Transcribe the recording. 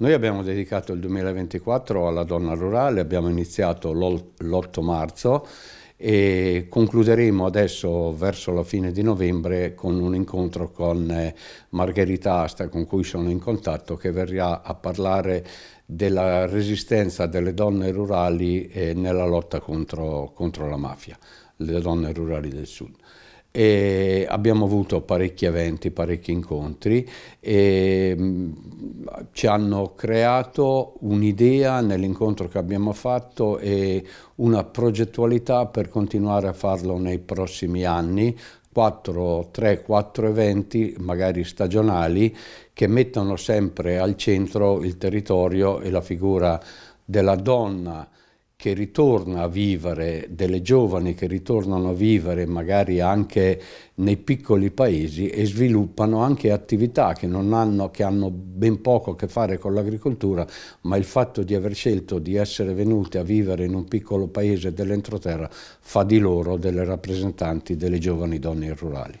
Noi abbiamo dedicato il 2024 alla donna rurale, abbiamo iniziato l'8 marzo e concluderemo adesso verso la fine di novembre con un incontro con eh, Margherita Asta con cui sono in contatto che verrà a parlare della resistenza delle donne rurali eh, nella lotta contro, contro la mafia, le donne rurali del sud. E abbiamo avuto parecchi eventi, parecchi incontri e mm, ci hanno creato un'idea nell'incontro che abbiamo fatto e una progettualità per continuare a farlo nei prossimi anni 4, 3, 4 eventi, magari stagionali, che mettono sempre al centro il territorio e la figura della donna che ritorna a vivere, delle giovani che ritornano a vivere magari anche nei piccoli paesi e sviluppano anche attività che, hanno, che hanno ben poco a che fare con l'agricoltura, ma il fatto di aver scelto di essere venuti a vivere in un piccolo paese dell'entroterra fa di loro delle rappresentanti delle giovani donne rurali.